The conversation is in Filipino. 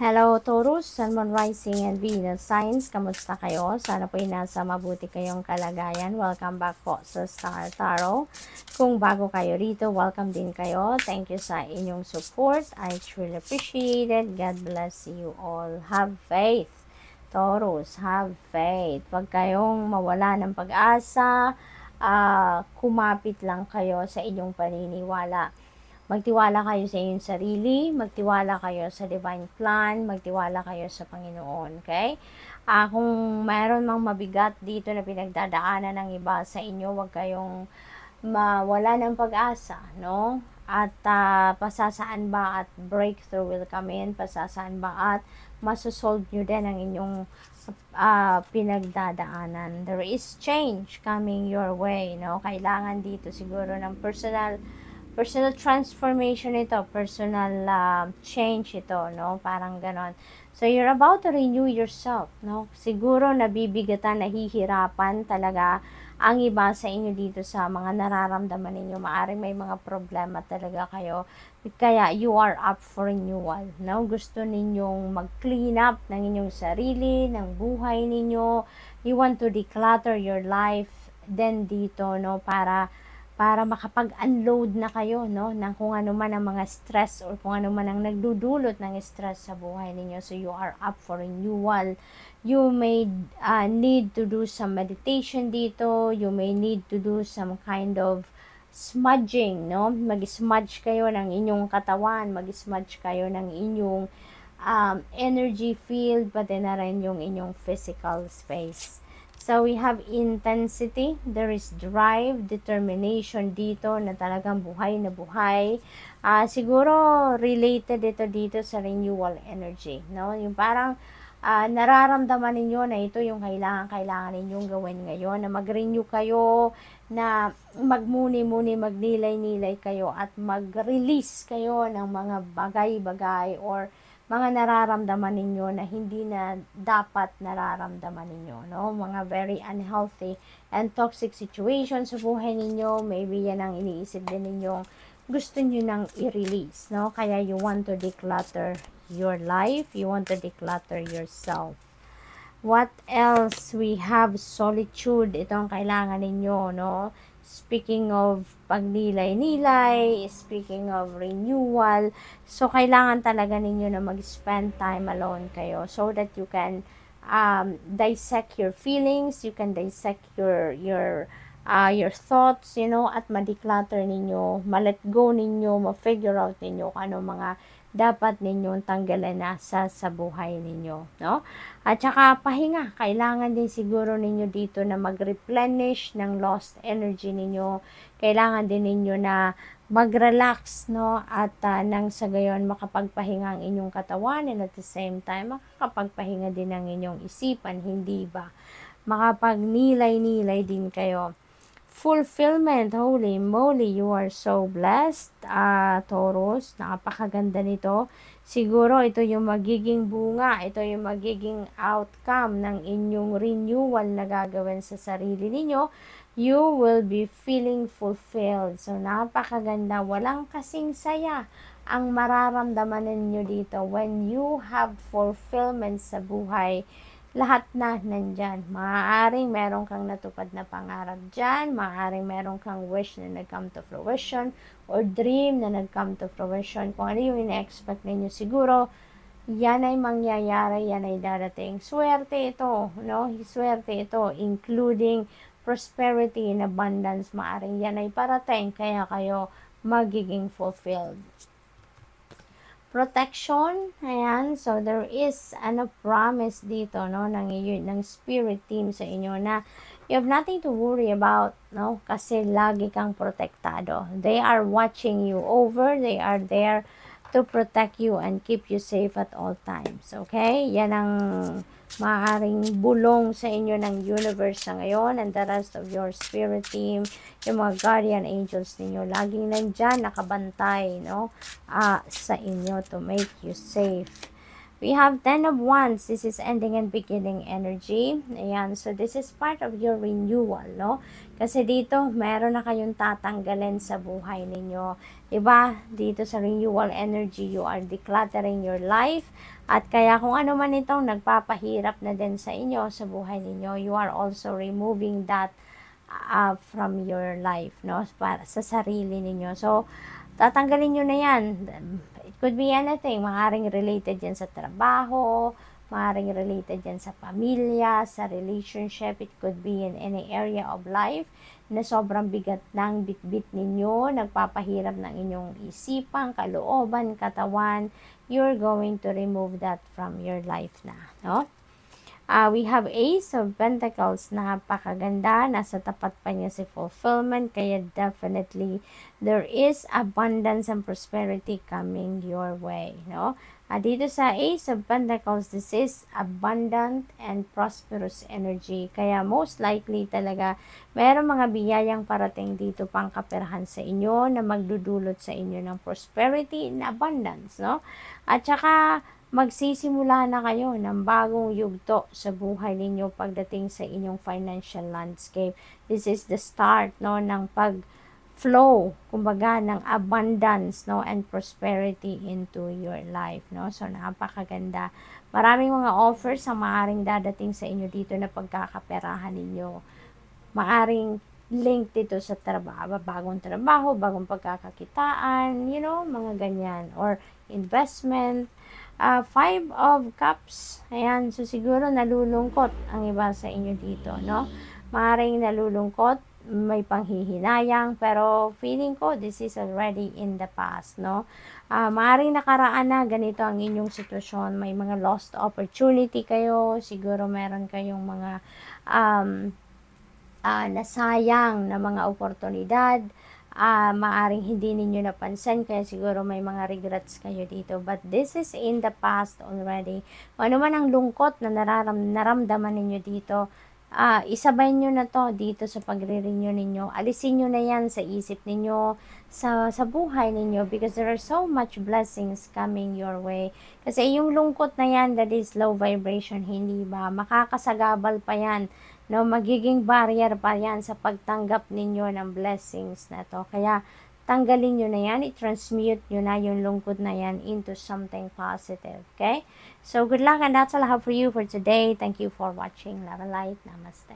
Hello Taurus, Sun, Moon, Rising, and Venus Signs. Kamusta kayo? Sana po nasa mabuti kayong kalagayan. Welcome back po sa Star Tarot. Kung bago kayo rito, welcome din kayo. Thank you sa inyong support. I truly appreciate it. God bless you all. Have faith. Taurus, have faith. Huwag kayong mawala ng pag-asa. Uh, kumapit lang kayo sa inyong paniniwala Magtiwala kayo sa inyong sarili, magtiwala kayo sa divine plan, magtiwala kayo sa Panginoon, okay? Uh, kung mayroon mang mabigat dito na pinagdadaanan ng iba sa inyo, huwag kayong mawala ng pag-asa, no? At uh, pasasaan ba at breakthrough will come in, pasasaan ba at masosolve nyo din ang inyong uh, pinagdadaanan. There is change coming your way, no? Kailangan dito siguro ng personal personal transformation ito, personal uh, change ito, no? Parang ganon. So, you're about to renew yourself, no? Siguro nabibigatan, nahihirapan talaga ang iba sa inyo dito sa mga nararamdaman ninyo. Maaring may mga problema talaga kayo. Kaya, you are up for renewal, no? Gusto ninyong mag-clean up ng inyong sarili, ng buhay ninyo. You want to declutter your life then dito, no? Para para makapag-unload na kayo no ng kung ano man ang mga stress or kung ano man ang nagdudulot ng stress sa buhay ninyo so you are up for renewal you may uh, need to do some meditation dito you may need to do some kind of smudging no mag-smudge kayo ng inyong katawan mag-smudge kayo ng inyong um, energy field pati na rin yung inyong physical space So, we have intensity. There is drive, determination dito na talagang buhay na buhay. Uh, siguro, related ito dito sa renewal energy. No? Yung parang uh, nararamdaman ninyo na ito yung kailangan-kailangan ninyong gawin ngayon. Na mag-renew kayo, na magmuni-muni, magnilay-nilay kayo at mag-release kayo ng mga bagay-bagay or mga nararamdaman ninyo na hindi na dapat nararamdaman ninyo, no? Mga very unhealthy and toxic situations sa buhay ninyo, maybe yan ang iniisip din ninyong gusto niyo nang i-release, no? Kaya you want to declutter your life, you want to declutter yourself. What else? We have solitude. Ito ang kailangan ninyo, no? Speaking of pagnilay-nilay, speaking of renewal, so kailangan talaga ninyo na mag-spend time alone kayo so that you can um, dissect your feelings, you can dissect your your uh, your thoughts, you know, at ma-declutter ninyo, ma-let go ninyo, ma-figure out ninyo kung ano mga dapat ninyong tanggalan na sa, sa buhay ninyo. No? At saka pahinga, kailangan din siguro ninyo dito na mag-replenish ng lost energy ninyo. Kailangan din ninyo na mag-relax, no? At uh, nang sa gayon makapagpahinga ang inyong katawan and at the same time makakapagpahinga din ang inyong isipan, hindi ba? Makapagnilay-nilay din kayo fulfillment. Holy moly, you are so blessed, uh, Taurus. Napakaganda nito. Siguro ito yung magiging bunga, ito yung magiging outcome ng inyong renewal na gagawin sa sarili ninyo. You will be feeling fulfilled. So, napakaganda. Walang kasing saya ang mararamdaman ninyo dito when you have fulfillment sa buhay lahat na nandyan. Maaaring meron kang natupad na pangarap dyan, maaaring meron kang wish na nag-come to fruition, or dream na nag-come to fruition. Kung ano yung ina-expect ninyo siguro, yan ay mangyayari, yan ay darating. Swerte ito, no? Swerte ito, including prosperity and abundance. Maaring yan ay parating, kaya kayo magiging fulfilled protection. Ayan, so there is ano promise dito no ng ng spirit team sa inyo na you have nothing to worry about, no? Kasi lagi kang protektado. They are watching you over, they are there to protect you and keep you safe at all times. Okay? Yan ang maaaring bulong sa inyo ng universe sa ngayon and the rest of your spirit team, yung mga guardian angels ninyo. Laging nandyan, nakabantay, no? Uh, sa inyo to make you safe We have 10 of Wands. This is ending and beginning energy. Ayan. So, this is part of your renewal, no? Kasi dito, meron na kayong tatanggalin sa buhay ninyo. Diba? Dito sa renewal energy, you are decluttering your life. At kaya kung ano man itong nagpapahirap na din sa inyo, sa buhay ninyo, you are also removing that uh, from your life, no? Para sa sarili ninyo. So, tatanggalin nyo na yan. Could be anything. Maaring related yan sa trabaho, maaring related yan sa pamilya, sa relationship. It could be in any area of life na sobrang bigat ng bitbit ninyo, nagpapahirap ng inyong isipan, kalooban, katawan. You're going to remove that from your life na. No? Uh, we have Ace of Pentacles. Napakaganda. Nasa tapat pa niya si fulfillment. Kaya definitely, there is abundance and prosperity coming your way. No? Uh, dito sa Ace of Pentacles, this is abundant and prosperous energy. Kaya most likely talaga, mayroong mga biyayang parating dito pang kaperahan sa inyo na magdudulot sa inyo ng prosperity and abundance. No? At saka, magsisimula na kayo ng bagong yugto sa buhay ninyo pagdating sa inyong financial landscape. This is the start no ng pag flow, kumbaga ng abundance no and prosperity into your life no. So napakaganda. Maraming mga offers ang maaring dadating sa inyo dito na pagkakaperahan ninyo. Maaring linked dito sa trabaho, bagong trabaho, bagong pagkakakitaan, you know, mga ganyan or investment, Uh, five of Cups. Ayan, so siguro nalulungkot ang iba sa inyo dito, no? Maring nalulungkot, may panghihinayang, pero feeling ko this is already in the past, no? Uh, ah, maring nakaraan na ganito ang inyong sitwasyon. May mga lost opportunity kayo. Siguro meron kayong mga um, uh, nasayang na mga oportunidad uh, maaring hindi ninyo napansin kaya siguro may mga regrets kayo dito but this is in the past already o ano man ang lungkot na nararam naramdaman ninyo dito uh, isabay nyo na to dito sa pagre-renew ninyo alisin nyo na yan sa isip ninyo sa, sa buhay ninyo because there are so much blessings coming your way kasi yung lungkot na yan that is low vibration hindi ba makakasagabal pa yan No, magiging barrier pa yan sa pagtanggap ninyo ng blessings na to. Kaya, tanggalin nyo na yan, i-transmute nyo na yung lungkot na yan into something positive, okay? So, good luck and that's all I have for you for today. Thank you for watching. Love and light. Namaste.